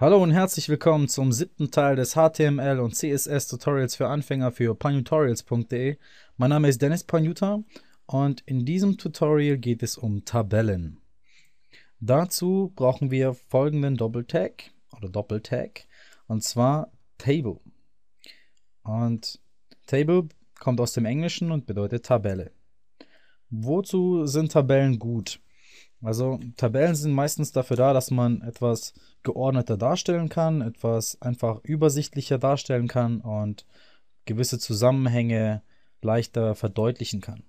Hallo und herzlich willkommen zum siebten Teil des HTML und CSS Tutorials für Anfänger für panutorials.de. Mein Name ist Dennis Panuta und in diesem Tutorial geht es um Tabellen. Dazu brauchen wir folgenden Doppeltag oder Doppeltag und zwar Table. Und Table kommt aus dem Englischen und bedeutet Tabelle. Wozu sind Tabellen gut? Also Tabellen sind meistens dafür da, dass man etwas geordneter darstellen kann, etwas einfach übersichtlicher darstellen kann und gewisse Zusammenhänge leichter verdeutlichen kann.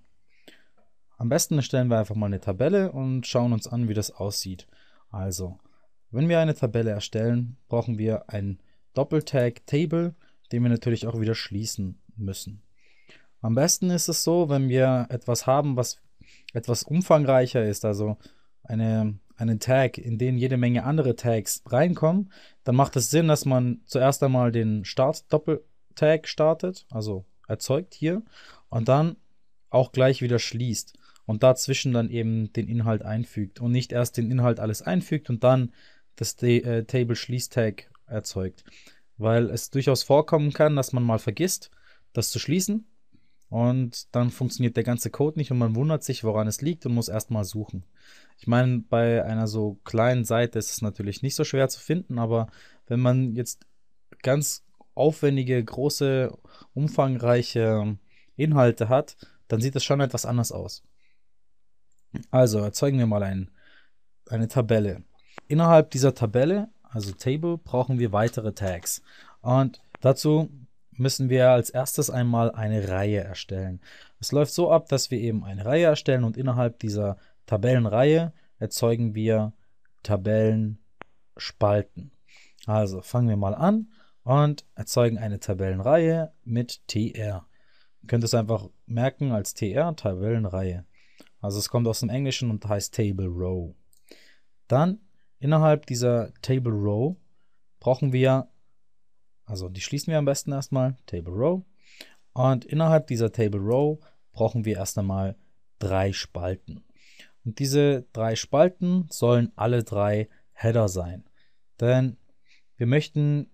Am besten erstellen wir einfach mal eine Tabelle und schauen uns an, wie das aussieht. Also, wenn wir eine Tabelle erstellen, brauchen wir ein Doppeltag Table, den wir natürlich auch wieder schließen müssen. Am besten ist es so, wenn wir etwas haben, was etwas umfangreicher ist, also eine, einen Tag, in den jede Menge andere Tags reinkommen, dann macht es Sinn, dass man zuerst einmal den Start-Doppel-Tag startet, also erzeugt hier, und dann auch gleich wieder schließt und dazwischen dann eben den Inhalt einfügt und nicht erst den Inhalt alles einfügt und dann das äh, Table-Schließ-Tag erzeugt, weil es durchaus vorkommen kann, dass man mal vergisst, das zu schließen und dann funktioniert der ganze Code nicht und man wundert sich, woran es liegt und muss erstmal suchen. Ich meine, bei einer so kleinen Seite ist es natürlich nicht so schwer zu finden, aber wenn man jetzt ganz aufwendige, große, umfangreiche Inhalte hat, dann sieht das schon etwas anders aus. Also erzeugen wir mal ein, eine Tabelle. Innerhalb dieser Tabelle, also Table, brauchen wir weitere Tags. Und dazu müssen wir als erstes einmal eine Reihe erstellen. Es läuft so ab, dass wir eben eine Reihe erstellen und innerhalb dieser Tabellenreihe erzeugen wir Tabellenspalten. Also fangen wir mal an und erzeugen eine Tabellenreihe mit TR. Ihr könnt es einfach merken als TR, Tabellenreihe. Also es kommt aus dem Englischen und heißt Table Row. Dann innerhalb dieser Table Row brauchen wir also die schließen wir am besten erstmal, Table Row. Und innerhalb dieser Table Row brauchen wir erst einmal drei Spalten. Und diese drei Spalten sollen alle drei Header sein. Denn wir möchten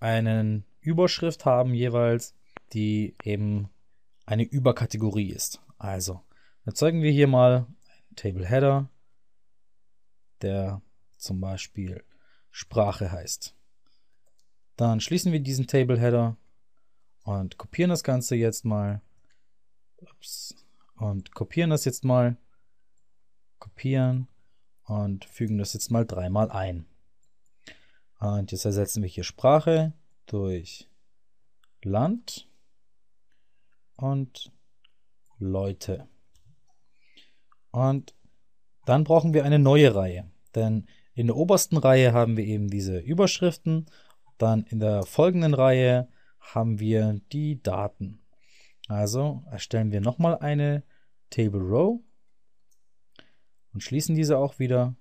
eine Überschrift haben jeweils, die eben eine Überkategorie ist. Also erzeugen wir hier mal einen Table Header, der zum Beispiel Sprache heißt. Dann schließen wir diesen Table Header und kopieren das Ganze jetzt mal. Ups, und kopieren das jetzt mal. Kopieren und fügen das jetzt mal dreimal ein. Und jetzt ersetzen wir hier Sprache durch Land und Leute. Und dann brauchen wir eine neue Reihe, denn in der obersten Reihe haben wir eben diese Überschriften dann in der folgenden Reihe haben wir die Daten. Also erstellen wir nochmal eine Table Row und schließen diese auch wieder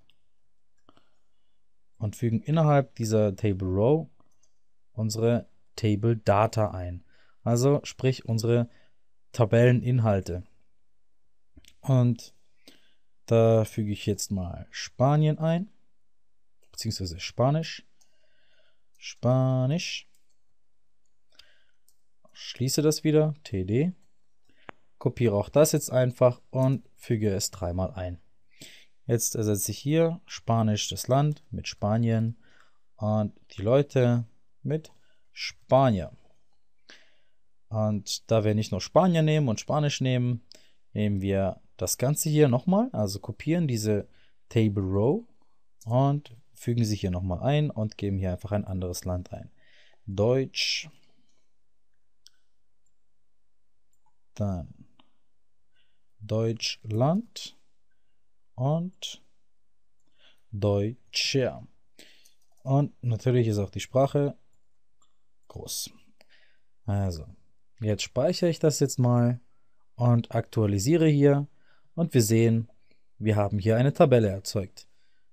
und fügen innerhalb dieser Table Row unsere Table Data ein. Also sprich unsere Tabelleninhalte. Und da füge ich jetzt mal Spanien ein, beziehungsweise Spanisch. Spanisch. Schließe das wieder, TD. Kopiere auch das jetzt einfach und füge es dreimal ein. Jetzt ersetze ich hier Spanisch das Land mit Spanien und die Leute mit Spanier. Und da wir nicht nur Spanier nehmen und Spanisch nehmen, nehmen wir das Ganze hier nochmal, also kopieren diese Table Row und fügen Sie hier nochmal ein und geben hier einfach ein anderes Land ein. Deutsch. Dann Deutschland und Deutscher. Und natürlich ist auch die Sprache groß. Also, jetzt speichere ich das jetzt mal und aktualisiere hier und wir sehen, wir haben hier eine Tabelle erzeugt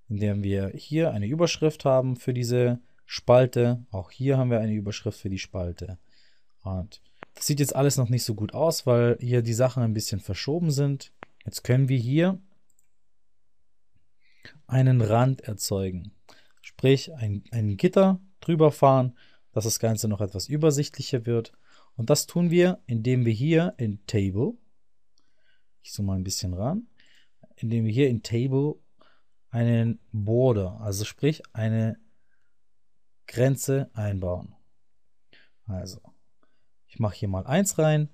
indem wir hier eine Überschrift haben für diese Spalte. Auch hier haben wir eine Überschrift für die Spalte. Und das sieht jetzt alles noch nicht so gut aus, weil hier die Sachen ein bisschen verschoben sind. Jetzt können wir hier einen Rand erzeugen. Sprich, ein, ein Gitter drüber fahren, dass das Ganze noch etwas übersichtlicher wird. Und das tun wir, indem wir hier in Table, ich zoome mal ein bisschen ran, indem wir hier in Table einen Border, also sprich eine Grenze einbauen. Also, ich mache hier mal 1 rein.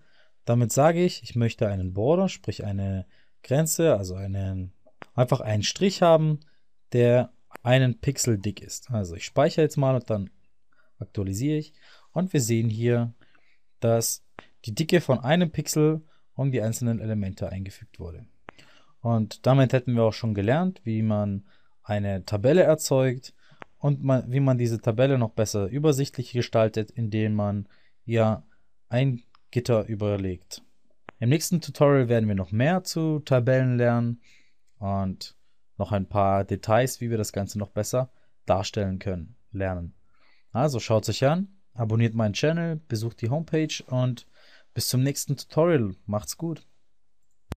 Damit sage ich, ich möchte einen Border, sprich eine Grenze, also einen, einfach einen Strich haben, der einen Pixel dick ist. Also ich speichere jetzt mal und dann aktualisiere ich. Und wir sehen hier, dass die Dicke von einem Pixel um die einzelnen Elemente eingefügt wurde. Und damit hätten wir auch schon gelernt, wie man eine Tabelle erzeugt und man, wie man diese Tabelle noch besser übersichtlich gestaltet, indem man ja ein Gitter überlegt. Im nächsten Tutorial werden wir noch mehr zu Tabellen lernen und noch ein paar Details, wie wir das Ganze noch besser darstellen können, lernen. Also schaut euch an, abonniert meinen Channel, besucht die Homepage und bis zum nächsten Tutorial. Macht's gut.